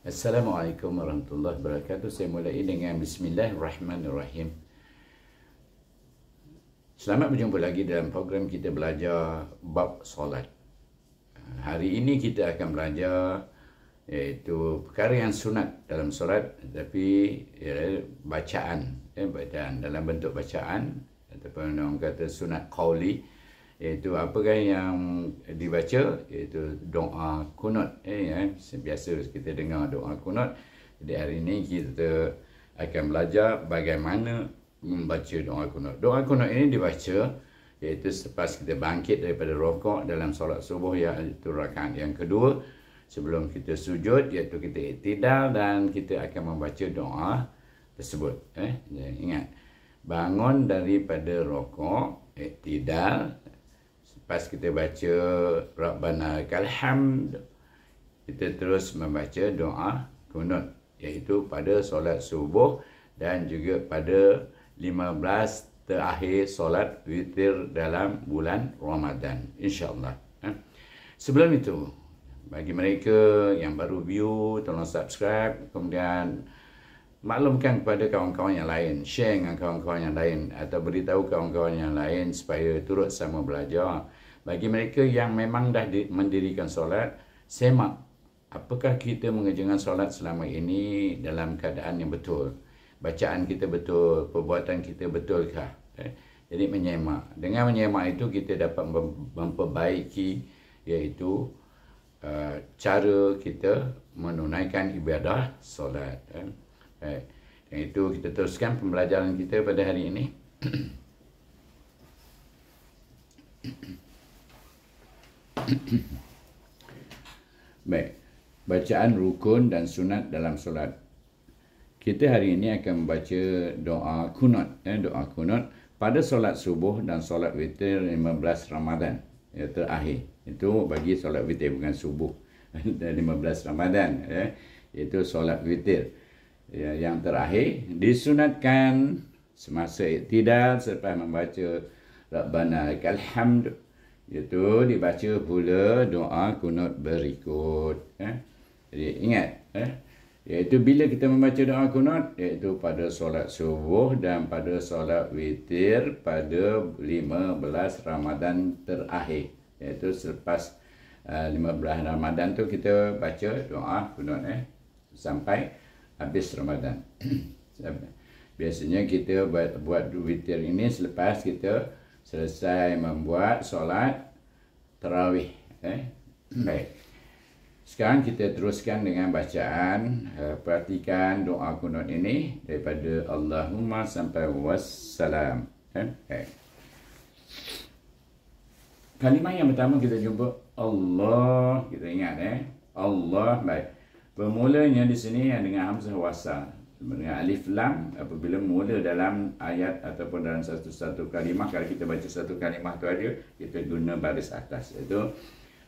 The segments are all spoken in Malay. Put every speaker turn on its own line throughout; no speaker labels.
Assalamualaikum warahmatullahi wabarakatuh. Saya mulai dengan bismillahirrahmanirrahim. Selamat berjumpa lagi dalam program kita belajar bab solat. Hari ini kita akan belajar iaitu perkara yang sunat dalam solat tapi ya, bacaan, ya, bacaan dalam bentuk bacaan ataupun orang kata sunat qauli iaitu apa kan yang dibaca iaitu doa kunut eh, eh biasa kita dengar doa kunut jadi hari ini kita akan belajar bagaimana membaca doa kunut doa kunut ini dibaca iaitu selepas kita bangkit daripada rokok dalam solat subuh iaitu rakaat yang kedua sebelum kita sujud iaitu kita iktidal dan kita akan membaca doa tersebut eh jadi, ingat bangun daripada rokok iktidal Lepas kita baca Rabbana kalhamd Kita terus membaca doa kunut Iaitu pada solat subuh Dan juga pada 15 terakhir solat witir dalam bulan Ramadan InsyaAllah ha? Sebelum itu Bagi mereka yang baru view Tolong subscribe Kemudian Maklumkan kepada kawan-kawan yang lain Share dengan kawan-kawan yang lain Atau beritahu kawan-kawan yang lain Supaya turut sama belajar Belajar bagi mereka yang memang dah mendirikan solat, semak apakah kita mengerjakan solat selama ini dalam keadaan yang betul? Bacaan kita betul, perbuatan kita betulkah? Eh, jadi menyemak. Dengan menyemak itu kita dapat memperbaiki iaitu eh, cara kita menunaikan ibadah solat. Dan eh. itu kita teruskan pembelajaran kita pada hari ini. Baik, bacaan rukun dan sunat dalam solat. Kita hari ini akan membaca doa kunut, eh, doa kunut pada solat subuh dan solat witir 15 Ramadan, iaitu akhir. Itu bagi solat witir bukan subuh dan 15 Ramadan, eh, itu solat witir. Ya, yang terakhir, disunatkan semasa iktidal selepas membaca Rabbana Alhamdulillah. Iaitu dibaca pula doa kunut berikut. Eh? Jadi ingat. Eh? Iaitu bila kita membaca doa kunut, iaitu pada solat subuh dan pada solat witir pada 15 Ramadan terakhir. Iaitu selepas uh, eh, 15 Ramadan tu kita baca doa kunut eh? sampai habis Ramadan. Biasanya kita buat, buat witir ini selepas kita selesai membuat solat terawih. Eh? Hmm. Baik. Sekarang kita teruskan dengan bacaan eh, perhatikan doa kunut ini daripada Allahumma sampai wassalam. Eh? Eh. Kalimah yang pertama kita jumpa Allah kita ingat eh Allah baik. Bermulanya di sini dengan hamzah wasal. Sebenarnya alif lam apabila mula dalam ayat ataupun dalam satu-satu kalimah kalau kita baca satu kalimah tu ada kita guna baris atas iaitu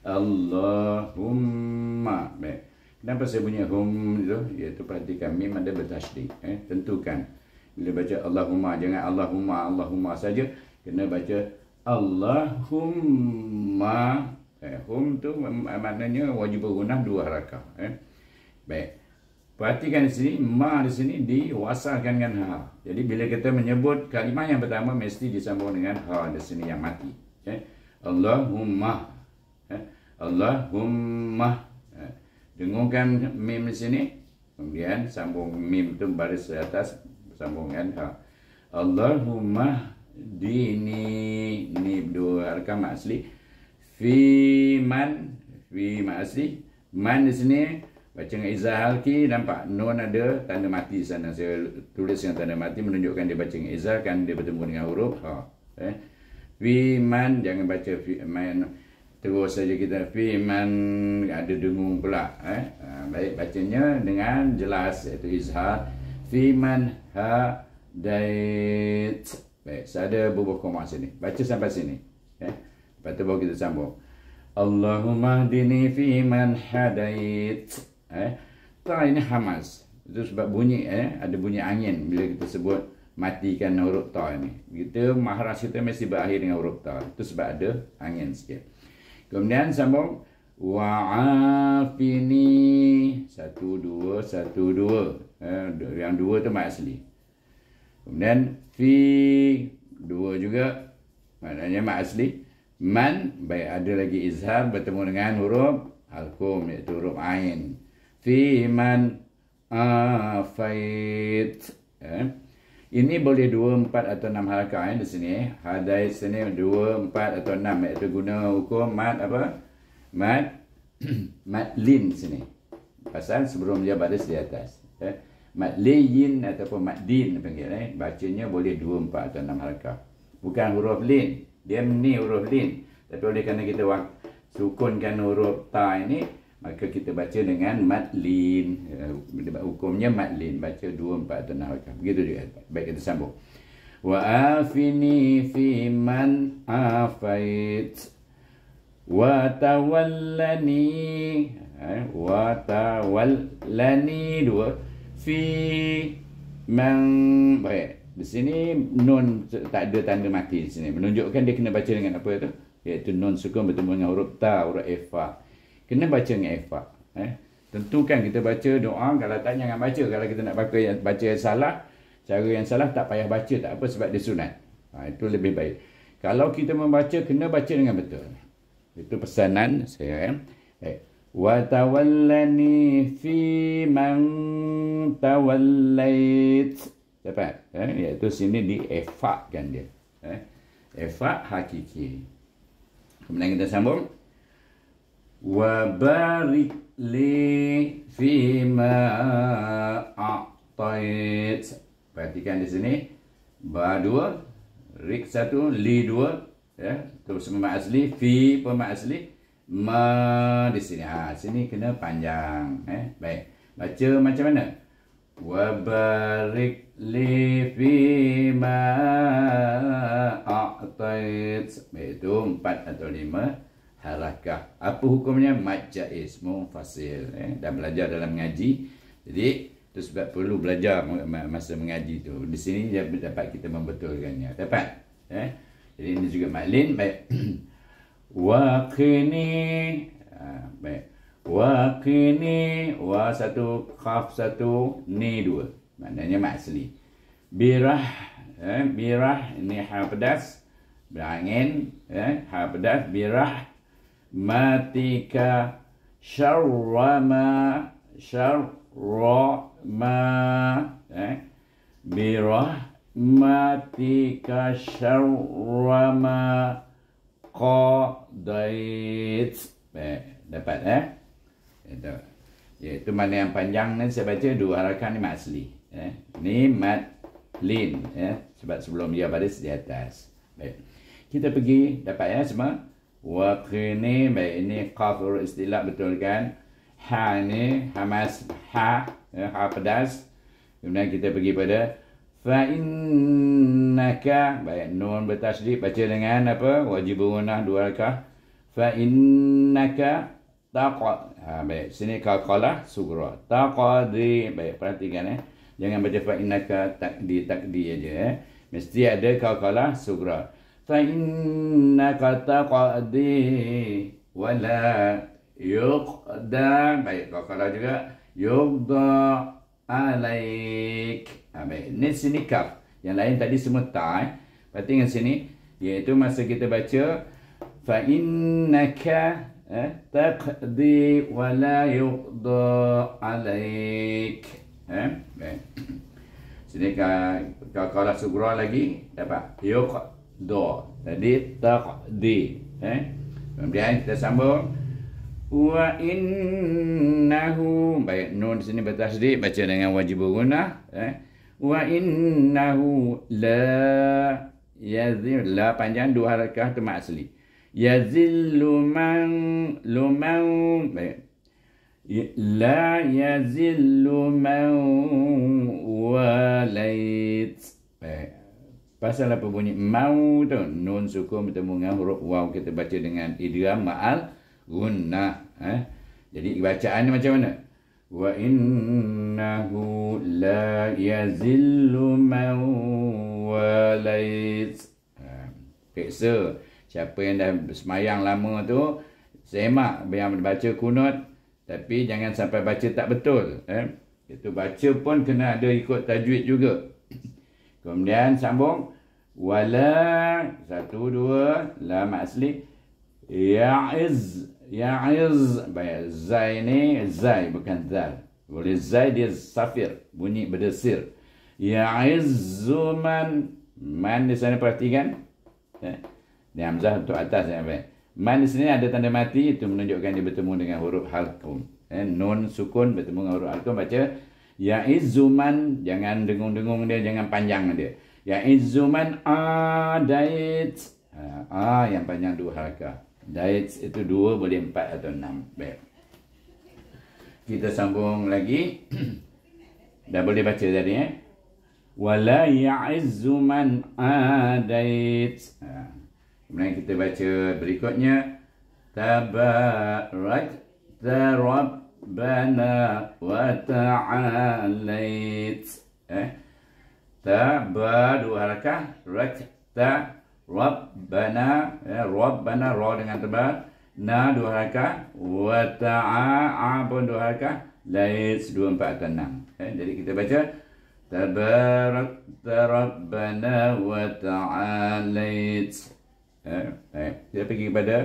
Allahumma. Baik. Kenapa saya punya hum itu? Iaitu perhatikan mim ada bertasydid. Eh? Tentukan. Bila baca Allahumma jangan Allahumma Allahumma saja kena baca Allahumma. Eh, hum tu eh, maknanya wajib gunah dua harakah. Eh? Baik. Perhatikan di sini, ma di sini diwasalkan dengan ha. Jadi bila kita menyebut kalimah yang pertama, mesti disambung dengan ha di sini yang mati. Okay. Eh, Allahumma. Okay. Eh, Allahumma. Eh, dengungkan mim di sini. Kemudian sambung mim itu baris di atas. Sambung dengan ha. Allahumma dini. Ini dua rekam asli. Fi man. Fi man asli. Man di sini. Man di sini. Baca dengan izah Halki, nampak Nun ada tanda mati sana. Saya tulis dengan tanda mati, menunjukkan dia baca dengan izah kan dia bertemu dengan huruf. Ha. Eh. Fi man, jangan baca fi man. Terus saja kita fi man, ada dengung pula. Eh. Ha. Baik, bacanya dengan jelas, iaitu izah Fi man ha dait. Baik, saya ada bubuh koma sini. Baca sampai sini. Eh. Lepas tu baru kita sambung. Allahumma dini fi man hadait. Baik eh tak ini hamas itu sebab bunyi eh ada bunyi angin bila kita sebut matikan huruf ta ini kita mahras kita mesti berakhir dengan huruf ta itu sebab ada angin sikit kemudian sambung Wa'afini Satu dua Satu dua eh, Yang dua tu mak asli Kemudian Fi Dua juga Maknanya mak asli Man Baik ada lagi izhar Bertemu dengan huruf alkum, Iaitu huruf Ain fiman afait. Eh? Ini boleh dua, empat atau enam harakah eh, di sini. Hadai sini dua, empat atau enam. Itu guna hukum mat apa? Mat. mat lin sini. Pasal sebelum dia baris di atas. Eh? Mat leyin ataupun mat din panggil. Eh? Bacanya boleh dua, empat atau enam harakah. Bukan huruf lin. Dia ni huruf lin. Tapi oleh kerana kita sukunkan huruf ta ini maka kita baca dengan matlin ya, hukumnya matlin baca dua empat tanah wakaf begitu juga baik kita sambung wa afini fi man afait wa tawallani ya, wa tawallani dua fi man baik di sini non tak ada tanda mati di sini menunjukkan dia kena baca dengan apa itu iaitu non sukun bertemu dengan huruf ta huruf ifah kena baca dengan ikhfa' eh tentukan kita baca doa kalau tak jangan baca kalau kita nak baca yang baca yang salah cara yang salah tak payah baca tak apa sebab dia sunat ha, itu lebih baik kalau kita membaca kena baca dengan betul itu pesanan saya eh, eh. wa tawallani fi man tawallait dapat eh iaitu sini di efakkan dia eh efak hakiki kemudian kita sambung وبارك لي فيما أعطيت perhatikan di sini ba dua rik satu li dua ya tu semua asli fi pun asli ma di sini ha sini kena panjang eh baik baca macam mana wa barik li fi ma a itu empat atau lima harakah. Apa hukumnya? Majaiz mufasil. Eh? Dan belajar dalam mengaji. Jadi, itu sebab perlu belajar masa mengaji tu. Di sini dia dapat kita membetulkannya. Dapat? Eh? Jadi ini juga maklin. Baik. Waqini. Ha, baik. Waqini. Wa satu. Khaf satu. Ni dua. Maknanya maksli. Birah. Eh? Birah. Ini hal pedas. Berangin. Eh? Hal pedas. Birah matika syarrama syarrama eh birah matika syarrama qadait eh, dapat eh itu iaitu mana yang panjang ni saya baca dua harakan ni masli eh ni mat lin eh sebab sebelum dia baris di atas baik kita pergi dapat ya semua Wa qini ba ini qafur istilah betul kan? Ha ini hamas ha ha, ya, ha pedas. Kemudian kita pergi pada fa innaka baik nun bertasydid baca dengan apa? Wajib gunah dua rakah. Fa innaka taqa ha baik sini qala sugra taqadi baik perhatikan eh jangan baca fa innaka takdi takdi aja eh mesti ada qala sugra فإنك تقضي ولا يقضى baik qaqara juga yuqda alaik baik ni sini kaf yang lain tadi semua ta eh. berarti dengan sini iaitu masa kita baca fa innaka eh, taqdi wa la yuqda eh baik sini ka qaqara sugra lagi dapat yuqda do tadi tak di eh kemudian kita sambung wa innahu baik nun di sini di baca dengan wajib guna eh wa innahu la yazil la panjang dua harakah tu asli yazillu man luman baik ya, la yazillu man walait Pasal apa bunyi mau tu? Nun sukun bertemu dengan huruf waw kita baca dengan idiom ma'al gunnah. Eh? Jadi bacaan macam mana? Wa innahu la yazillu mau walait. Ah, Peksa. Siapa yang dah semayang lama tu, semak yang baca kunut. Tapi jangan sampai baca tak betul. Eh? Itu baca pun kena ada ikut tajwid juga. Kemudian sambung. Wala. Satu, dua. La ma'asli. Ya'iz. Ya'iz. Baik. Zai ni. Zai. Bukan zal. Boleh zai dia safir. Bunyi berdesir. Ya'izu man. Man di sana perhatikan. Ini eh, Hamzah untuk atas. Ya, baik. Man di sini ada tanda mati. Itu menunjukkan dia bertemu dengan huruf halkum. Eh, nun sukun bertemu dengan huruf halkum. Baca. Ya izuman Jangan dengung-dengung dia Jangan panjang dia Ya'izzuman Adait ha, ah, Yang panjang dua harakah Dait itu dua boleh empat atau enam Baik Kita sambung lagi Dah boleh baca tadi eh Wala izuman adait ha. Kemudian kita baca berikutnya Tabarak Tarab ربنا وتعاليت eh ta ba dua harakah rak ta rabbana ya eh? rabbana ra dengan tebal na dua harakah wa ta'a a pun dua harakah lais dua empat enam eh, jadi kita baca tabarak ta eh, eh, kita pergi kepada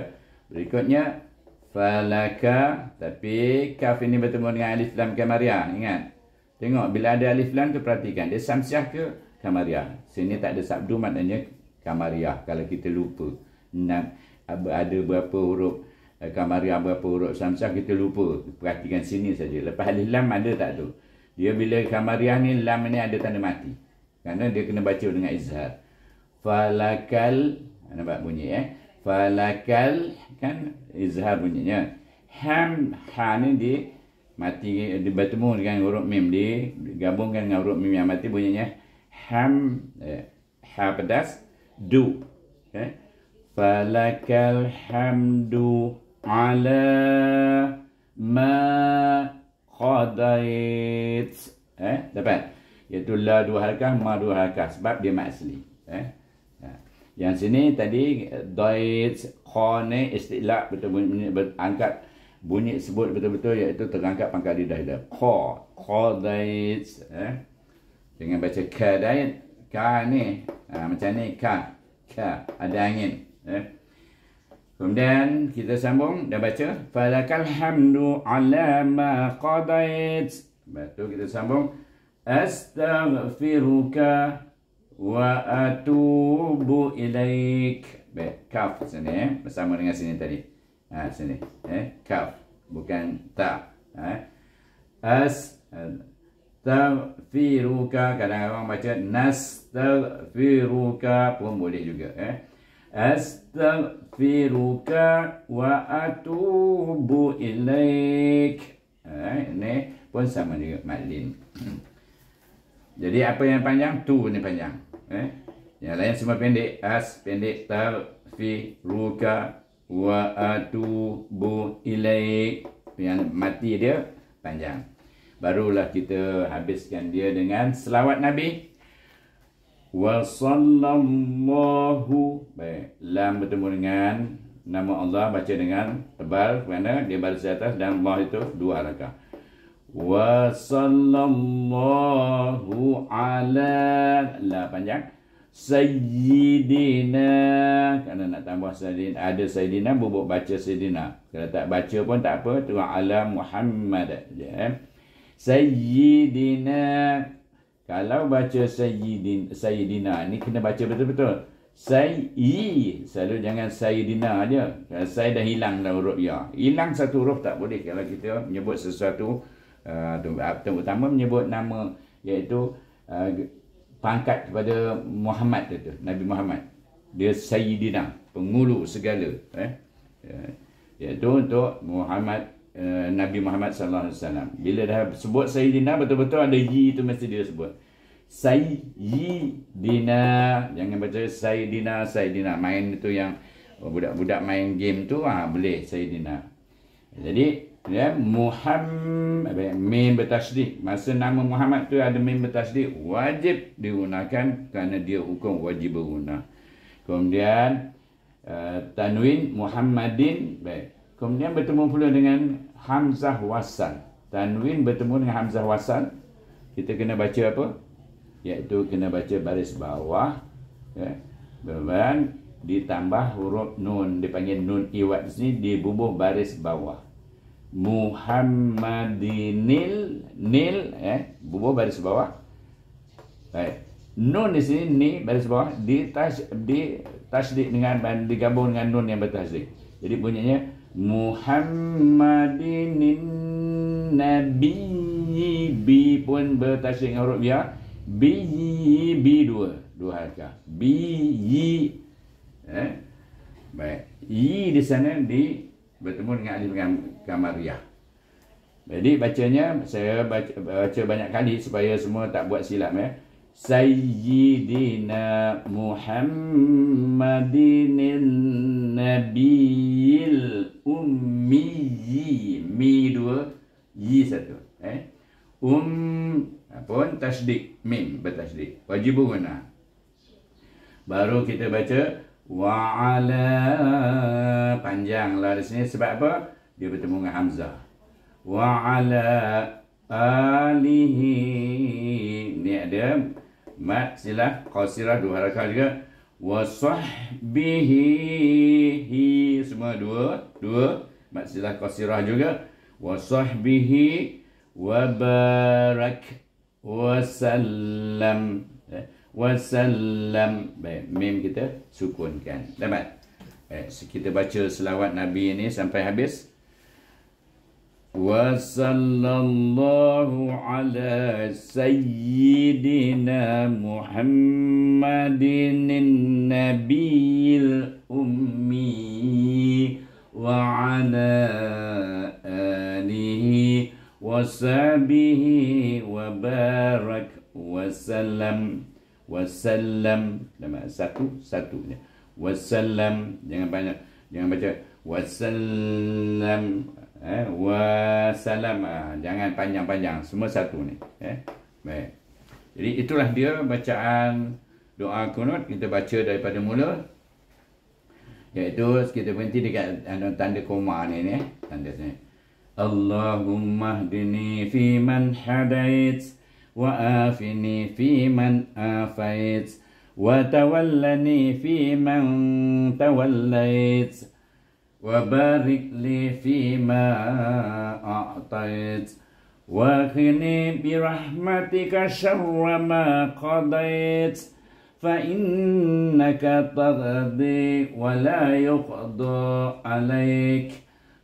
berikutnya falaka tapi kaf ini bertemu dengan alif lam kamariah ingat tengok bila ada alif lam tu perhatikan dia samsiah ke kamariah sini tak ada sabdu maknanya kamariah kalau kita lupa Enam, ada berapa huruf kamariah eh, berapa huruf samsiah kita lupa perhatikan sini saja lepas alif lam ada tak tu dia bila kamariah ni lam ni ada tanda mati kerana dia kena baca dengan izhar falakal nampak bunyi eh falakal kan izhar bunyinya ham ha ni di mati di bertemu dengan huruf mim di gabungkan dengan huruf mim yang mati bunyinya ham eh, ha pedas du okay. Eh. falakal hamdu ala ma qadait eh dapat iaitu la dua harakah ma dua harakah sebab dia mad eh yang sini tadi Doiz Khone istilah betul-betul angkat bunyi sebut betul-betul iaitu terangkat pangkal lidah dia. Kho. Kho Doiz. Eh? dengan baca ka Doiz. Ka ni. Ha, macam ni ka. Ka. Ada angin. Eh? Kemudian kita sambung dah baca. Falakal hamdu ala ma qadait. Lepas tu kita sambung. Astaghfiruka wa atubu ilaik be kaf sini eh? bersama dengan sini tadi ha sini eh kaf bukan ta eh ha. as ta'firuka kadang kadang orang baca ta'firuka pun boleh juga eh astaghfiruka wa atubu ilaik eh ini pun sama juga madlin hmm. jadi apa yang panjang tu ni panjang eh yang lain semua pendek as pendek tar fi ruka wa atu bu ilai yang mati dia panjang barulah kita habiskan dia dengan selawat nabi wa sallallahu baik lam bertemu dengan nama Allah baca dengan tebal kerana dia baris atas dan Allah itu dua rakaat wasallallahu ala la panjang sayyidina kerana nak tambah sayyidina ada sayyidina bubuk baca sayyidina kalau tak baca pun tak apa tu ala muhammad ya sayyidina kalau baca sayyidin sayyidina ni kena baca betul-betul sayyi selalu jangan sayyidina aja saya dah hilang dah huruf ya hilang satu huruf tak boleh kalau kita menyebut sesuatu uh, eh, terutama ah, menyebut nama iaitu uh, pangkat kepada Muhammad itu Nabi Muhammad dia sayyidina pengulu segala eh, eh iaitu untuk Muhammad uh, Nabi Muhammad sallallahu alaihi wasallam bila dah sebut sayyidina betul-betul ada yi itu mesti dia sebut sayyidina jangan baca sayyidina sayyidina main itu yang budak-budak main game tu ah ha, boleh sayyidina jadi ya Muhammad mim bertasdik masa nama Muhammad tu ada mim bertasdik wajib digunakan kerana dia hukum wajib berguna kemudian uh, tanwin Muhammadin baik kemudian bertemu pula dengan hamzah wasal tanwin bertemu dengan hamzah wasal kita kena baca apa iaitu kena baca baris bawah ya beban ditambah huruf nun dipanggil nun iwat sini di bubuh baris bawah Muhammadinil nil eh bubuh baris bawah. Baik. Nun di sini ni baris bawah di tas di tasdid dengan digabung dengan nun yang bertasdid. Jadi bunyinya Muhammadinin Nabi bi pun bertasdid dengan huruf ya bi bi dua dua harakah bi eh baik yi di sana di bertemu dengan ahli kamariah. Jadi bacanya saya baca, baca banyak kali supaya semua tak buat silap ya. Sayyidina Muhammadin Nabiil Ummi Mi dua Yi satu eh? Um Apun Tashdik Min Bertashdik Wajib guna Baru kita baca Wa'ala Panjang lah di sini Sebab apa? Dia bertemu dengan Hamzah Wa'ala Alihi ni ada Mat silah Qasirah dua harakah juga Wa sahbihi Semua dua Dua Mat silah Qasirah juga Wa sahbihi Wa barak Wa salam wasallam. Baik, mim kita sukunkan. Dapat? Baik, kita baca selawat Nabi ini sampai habis. Wasallallahu ala sayyidina Muhammadin nabiyil ummi wa ala alihi wa sahbihi wa barak wasallam wasallam nama satu satunya wasallam jangan banyak jangan baca wasallam eh wasallam ah, jangan panjang-panjang semua satu ni eh baik jadi itulah dia bacaan doa kunut kita baca daripada mula iaitu kita berhenti dekat tanda koma ni ni eh. tanda sini Allahumma hdini fi man hadait وآفني في من آفيت وتولني في من توليت وبارك لي فيما أعطيت واغني برحمتك شر ما قضيت فإنك تقضي ولا يقضى عليك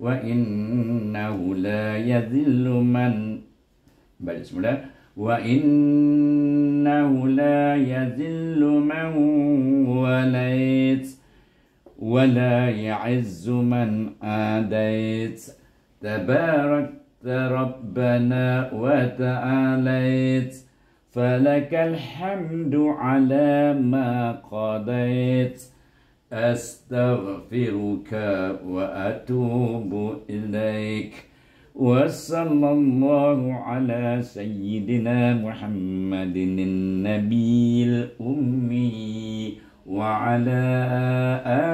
وإنه لا يذل من بل بسم الله وإنه لا يذل من وليت ولا يعز من آديت تباركت ربنا وتعاليت فلك الحمد على ما قضيت أستغفرك وأتوب إليك وصلى الله على سيدنا محمد النبي الأمي وعلى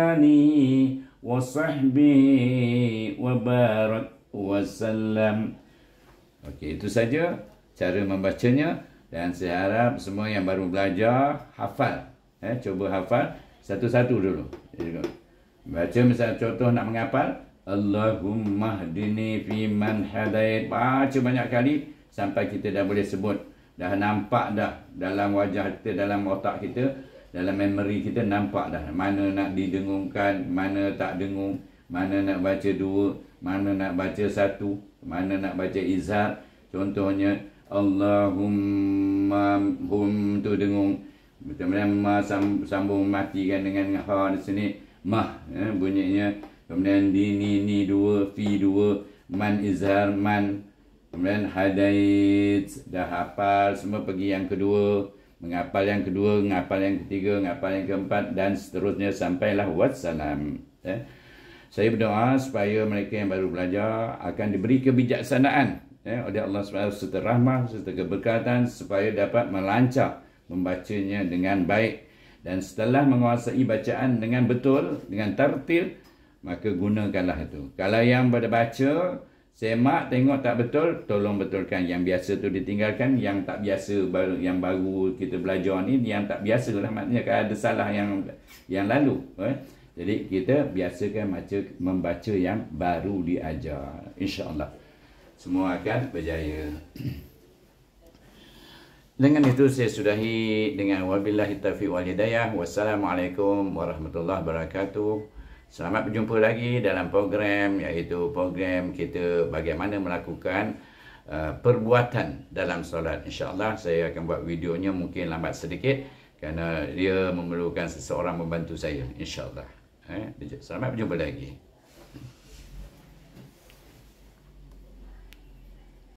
آله وصحبه وبارك وسلم Okey, itu saja cara membacanya dan saya harap semua yang baru belajar hafal. Eh, cuba hafal satu-satu dulu. Baca misalnya contoh nak mengapal, Allahumma hdini fi man hadait. Baca banyak kali sampai kita dah boleh sebut. Dah nampak dah dalam wajah kita, dalam otak kita, dalam memory kita nampak dah. Mana nak didengungkan, mana tak dengung, mana nak baca dua, mana nak baca satu, mana nak baca izhar. Contohnya, Allahumma hum tu dengung. Kemudian ma sambung matikan dengan ha di sini. Mah, eh, bunyinya. Kemudian di ni ni dua fi dua man izhar man. Kemudian hadait dah hafal semua pergi yang kedua. Mengapal yang kedua, mengapal yang ketiga, mengapal yang keempat dan seterusnya sampailah wassalam. Eh. Saya berdoa supaya mereka yang baru belajar akan diberi kebijaksanaan Ya oleh Allah SWT serta rahmah, serta keberkatan supaya dapat melancar membacanya dengan baik. Dan setelah menguasai bacaan dengan betul, dengan tertib maka gunakanlah itu. Kalau yang pada baca, semak tengok tak betul, tolong betulkan. Yang biasa tu ditinggalkan, yang tak biasa, baru, yang baru kita belajar ni, yang tak biasa lah maknanya. Kalau ada salah yang yang lalu. Eh? Jadi kita biasakan baca, membaca yang baru diajar. InsyaAllah. Semua akan berjaya. Dengan itu saya sudahi dengan wabillahi taufiq wal hidayah. Wassalamualaikum warahmatullahi wabarakatuh. Selamat berjumpa lagi dalam program iaitu program kita bagaimana melakukan uh, perbuatan dalam solat. InsyaAllah saya akan buat videonya mungkin lambat sedikit kerana dia memerlukan seseorang membantu saya. InsyaAllah. Eh? Selamat berjumpa lagi.